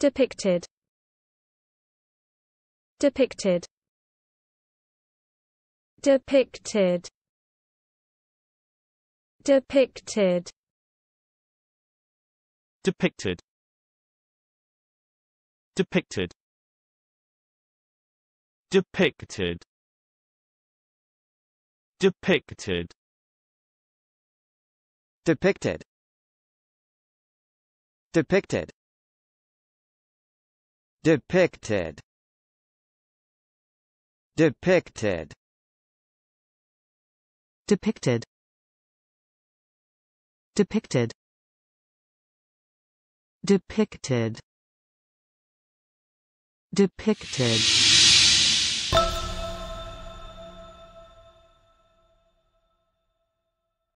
Depicted. Depicted. Depicted. Depicted. Depicted. Depicted. Depicted. Depicted. Depicted. Depicted Depicted Depicted Depicted Depicted Depicted Depicted